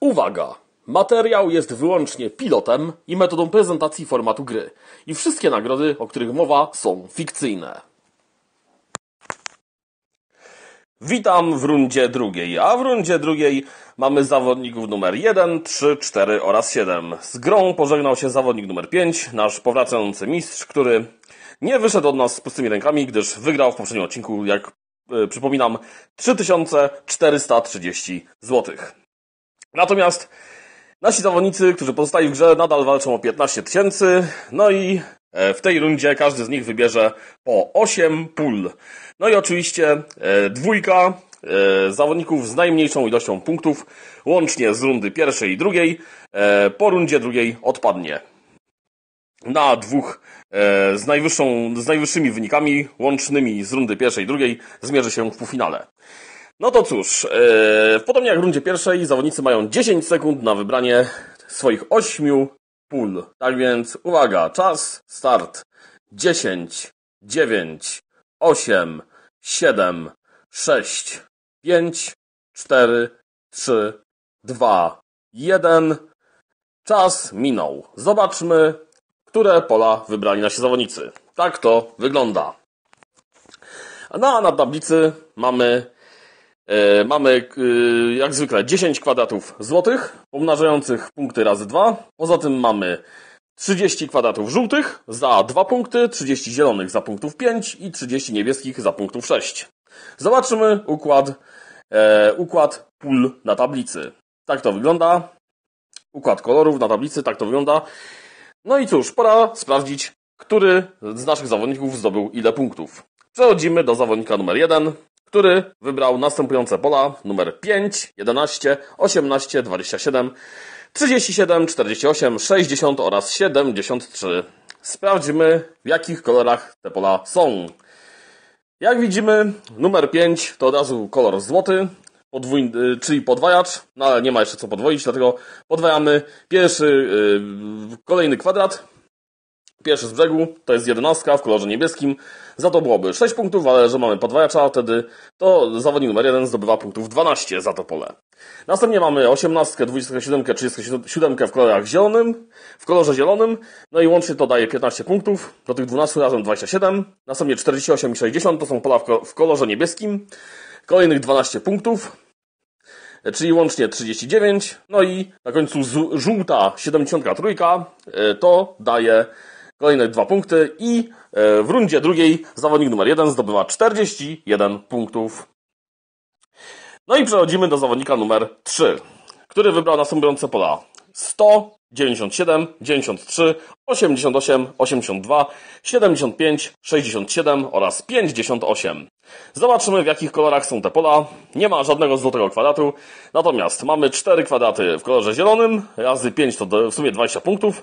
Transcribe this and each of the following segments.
Uwaga! Materiał jest wyłącznie pilotem i metodą prezentacji formatu gry. I wszystkie nagrody, o których mowa, są fikcyjne. Witam w rundzie drugiej, a w rundzie drugiej mamy zawodników numer 1, 3, 4 oraz 7. Z grą pożegnał się zawodnik numer 5, nasz powracający mistrz, który nie wyszedł od nas z pustymi rękami, gdyż wygrał w poprzednim odcinku, jak yy, przypominam, 3430 zł. Natomiast nasi zawodnicy, którzy pozostali w grze, nadal walczą o 15 tysięcy, no i e, w tej rundzie każdy z nich wybierze po 8 pól. No i oczywiście e, dwójka e, zawodników z najmniejszą ilością punktów, łącznie z rundy pierwszej i drugiej, po rundzie drugiej odpadnie. Na dwóch z, najwyższą, z najwyższymi wynikami łącznymi z rundy pierwszej i drugiej zmierzy się w półfinale. No to cóż, yy, podobnie jak w rundzie pierwszej, zawodnicy mają 10 sekund na wybranie swoich 8 pól. Tak więc uwaga, czas, start. 10, 9, 8, 7, 6, 5, 4, 3, 2, 1. Czas minął. Zobaczmy, które pola wybrali nasi zawodnicy. Tak to wygląda. No, a na tablicy mamy E, mamy e, jak zwykle 10 kwadratów złotych pomnażających punkty razy 2. Poza tym mamy 30 kwadratów żółtych za 2 punkty, 30 zielonych za punktów 5 i 30 niebieskich za punktów 6. Zobaczymy układ, e, układ pól na tablicy. Tak to wygląda. Układ kolorów na tablicy, tak to wygląda. No i cóż, pora sprawdzić, który z naszych zawodników zdobył ile punktów. Przechodzimy do zawodnika numer 1 który wybrał następujące pola numer 5, 11, 18, 27, 37, 48, 60 oraz 73. Sprawdźmy, w jakich kolorach te pola są. Jak widzimy, numer 5 to od razu kolor złoty, podwój, y, czyli podwajacz, no ale nie ma jeszcze co podwoić, dlatego podwajamy pierwszy, yy, kolejny kwadrat, Pierwszy z brzegu to jest jedenastka w kolorze niebieskim. Za to byłoby 6 punktów, ale że mamy podwajacza wtedy, to zawodnik numer 1 zdobywa punktów 12 za to pole. Następnie mamy 18, 27, 37 w kolorach zielonym, w kolorze zielonym, no i łącznie to daje 15 punktów, do tych 12 razem 27. Następnie 48 i 60 to są pola w kolorze niebieskim, kolejnych 12 punktów, czyli łącznie 39. No i na końcu żółta 73 e, to daje Kolejne dwa punkty i e, w rundzie drugiej zawodnik numer jeden zdobywa 41 punktów. No i przechodzimy do zawodnika numer 3, który wybrał następujące pola 100, 97, 93, 88, 82, 75, 67 oraz 58. Zobaczymy w jakich kolorach są te pola. Nie ma żadnego złotego kwadratu, natomiast mamy 4 kwadraty w kolorze zielonym, razy 5 to w sumie 20 punktów,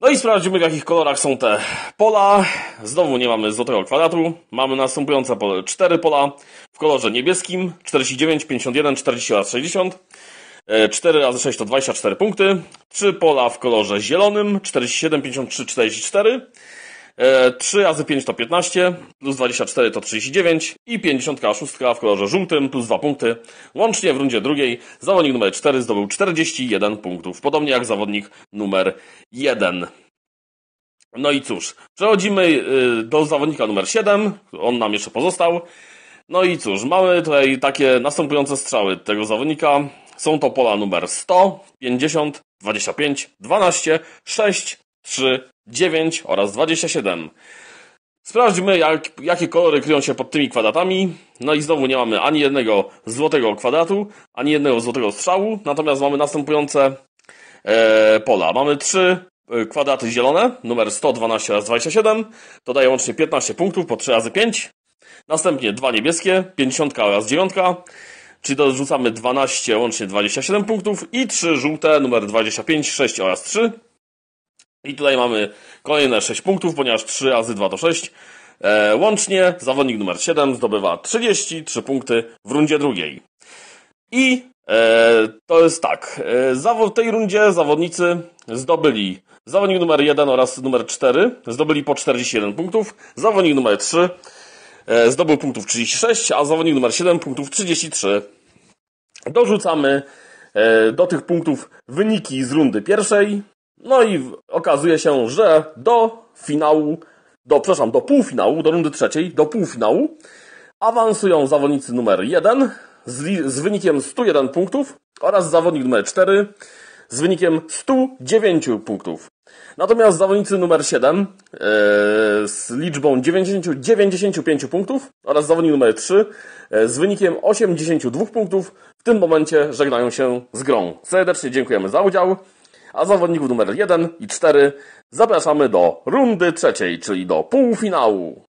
No i sprawdzimy w jakich kolorach są te pola. Znowu nie mamy złotego kwadratu. Mamy następujące pole, 4 pola w kolorze niebieskim 49, 51, 40 oraz 60. 4 e, razy 6 to 24 punkty. 3 pola w kolorze zielonym 47, 53, 44. 3 e, razy 5 to 15, plus 24 to 39 i 56 w kolorze żółtym plus 2 punkty. Łącznie w rundzie drugiej zawodnik numer 4 zdobył 41 punktów, podobnie jak zawodnik numer 1. No i cóż, przechodzimy y, do zawodnika numer 7, on nam jeszcze pozostał. No i cóż, mamy tutaj takie następujące strzały tego zawodnika. Są to pola numer 100, 50, 25, 12, 6, 3, 9 oraz 27. Sprawdźmy, jak, jakie kolory kryją się pod tymi kwadratami. No i znowu nie mamy ani jednego złotego kwadratu, ani jednego złotego strzału, natomiast mamy następujące e, pola. Mamy 3 e, kwadraty zielone, numer 112 razy 27, to daje łącznie 15 punktów po 3 razy 5. Następnie dwa niebieskie, 50 oraz 9, czyli dorzucamy 12, łącznie 27 punktów i 3 żółte, numer 25, 6 oraz 3. I tutaj mamy kolejne 6 punktów, ponieważ 3 razy 2 to 6. E, łącznie zawodnik numer 7 zdobywa 33 punkty w rundzie drugiej. I e, to jest tak. E, w tej rundzie zawodnicy zdobyli zawodnik numer 1 oraz numer 4 zdobyli po 41 punktów. Zawodnik numer 3 e, zdobył punktów 36, a zawodnik numer 7 punktów 33. Dorzucamy e, do tych punktów wyniki z rundy pierwszej no i okazuje się, że do finału, do, przepraszam, do półfinału, do rundy trzeciej, do półfinału awansują zawodnicy numer 1 z, z wynikiem 101 punktów oraz zawodnik numer 4 z wynikiem 109 punktów. Natomiast zawodnicy numer 7 e, z liczbą 90, 95 punktów oraz zawodnik numer 3 e, z wynikiem 82 punktów w tym momencie żegnają się z grą. Serdecznie dziękujemy za udział. A zawodników numer 1 i 4 zapraszamy do rundy trzeciej, czyli do półfinału.